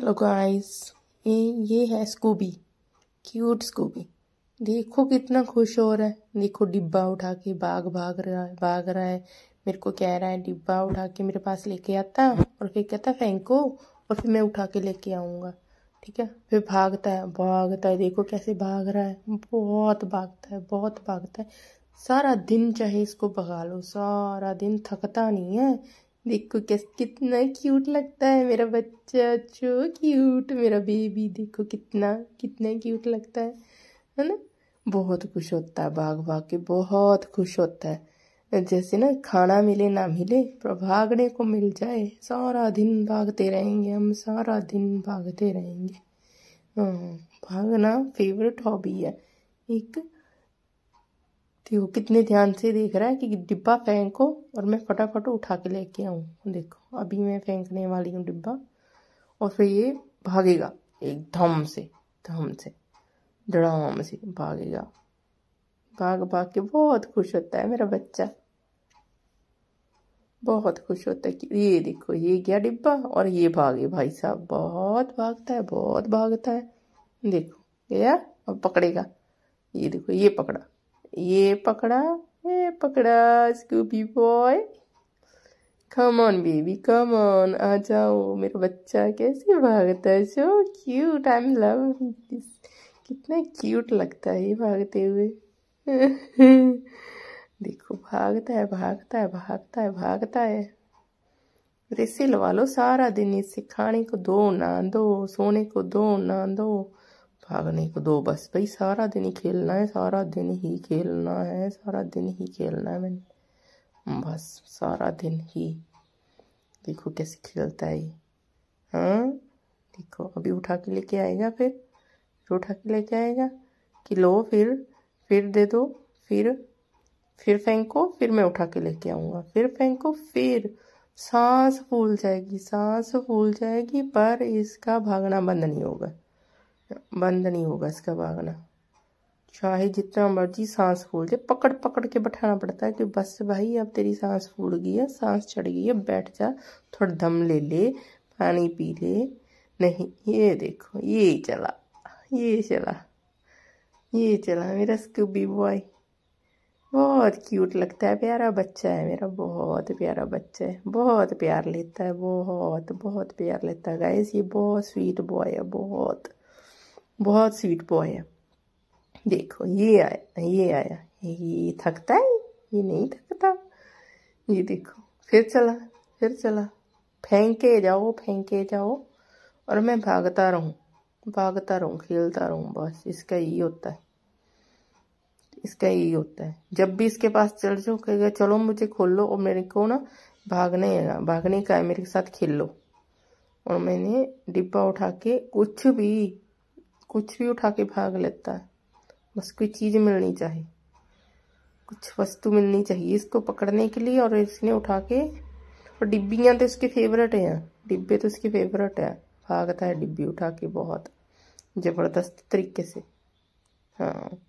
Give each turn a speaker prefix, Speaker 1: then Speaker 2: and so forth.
Speaker 1: hello guys ये ये है स्कूबी क्यूट स्कूबी देखो कितना खुश हो रहा है देखो डिब्बा उठा के भाग भाग रहा है भाग रहा है मेरे को कह रहा है डिब्बा उठा के मेरे पास लेके आता और फिर कहता फेंको और फिर मैं उठा के लेके आऊँगा ठीक है फिर भागता है भागता है देखो कैसे भाग रहा है बहुत भागता है बहुत भागता है सारा दिन चाहे इसको भगा लो सारा दिन थकता नहीं है देखो कैस कितना क्यूट लगता है मेरा बच्चा चो क्यूट मेरा बेबी देखो कितना कितना क्यूट लगता है है ना बहुत खुश होता है भाग भाग के बहुत खुश होता है जैसे ना खाना मिले ना मिले पर भागने को मिल जाए सारा दिन भागते रहेंगे हम सारा दिन भागते रहेंगे हम्म, भागना फेवरेट हॉबी है एक देखो कितने ध्यान से देख रहा है कि डिब्बा फेंको और मैं फटाफट उठा के लेके आऊँ देखो अभी मैं फेंकने वाली हूँ डिब्बा और फिर ये भागेगा एक धम से धम से धड़ाम से भागेगा भाग भाग के बहुत खुश होता है मेरा बच्चा बहुत खुश होता है कि ये देखो ये गया डिब्बा और ये भागे भाई साहब बहुत भागता है बहुत भागता है देखो गया और पकड़ेगा ये देखो ये पकड़ा ये पकड़ा ये पकड़ा Scoopy boy come on baby come on आ जाओ मेरा बच्चा कैसे भागता है so cute I am love this कितना क्यूट लगता है ये भागते हुए देखो भागता है भागता है भागता है भागता है रेसे लगा लो सारा दिन इसे खाने को दो ना दो सोने को दो ना दो भागने को दो बस भाई सारा दिन ही खेलना है सारा दिन ही खेलना है सारा दिन ही खेलना है मैंने बस सारा दिन ही देखो कैसे खेलता है ये हाँ देखो अभी उठा के लेके आएगा फिर फिर उठा के लेके आएगा कि लो फिर फिर दे दो फिर फिर फेंको फिर मैं उठा के लेके आऊँगा फिर फेंको फिर सांस फूल जाएगी सांस फूल जाएगी पर इसका भागना बंद नहीं होगा बंद नहीं होगा इसका भागना चाहे जितना मर्जी सांस फूल जाए पकड़ पकड़ के बैठाना पड़ता है कि बस भाई अब तेरी सांस फूल गई है सांस चढ़ गई है बैठ जा थोड़ा दम ले ले पानी पी ले नहीं ये देखो ये चला ये चला ये चला मेरा स्कूबी बॉय बहुत क्यूट लगता है प्यारा बच्चा है मेरा बहुत प्यारा बच्चा है बहुत प्यार लेता है बहुत बहुत प्यार लेता है गाइस ये बहुत स्वीट बॉय है बहुत बहुत स्वीट बॉय है देखो ये आया ये आया ये थकता है ये नहीं थकता ये देखो फिर चला फिर चला फेंके जाओ फेंके जाओ और मैं भागता रहू भागता रहू खेलता रहू बस इसका यही होता है इसका यही होता है जब भी इसके पास चल जाओ कहेगा चलो मुझे खोल लो और मेरे को ना भागने है भागने का है मेरे साथ खेल लो और मैंने डिब्बा उठा के कुछ भी कुछ भी उठा के भाग लेता है बस कोई चीज़ मिलनी चाहिए कुछ वस्तु मिलनी चाहिए इसको पकड़ने के लिए और इसने उठा के और डिब्बिया तो इसके फेवरेट हैं डिब्बे तो इसके फेवरेट है भागता है डिब्बी उठा के बहुत ज़बरदस्त तरीके से हाँ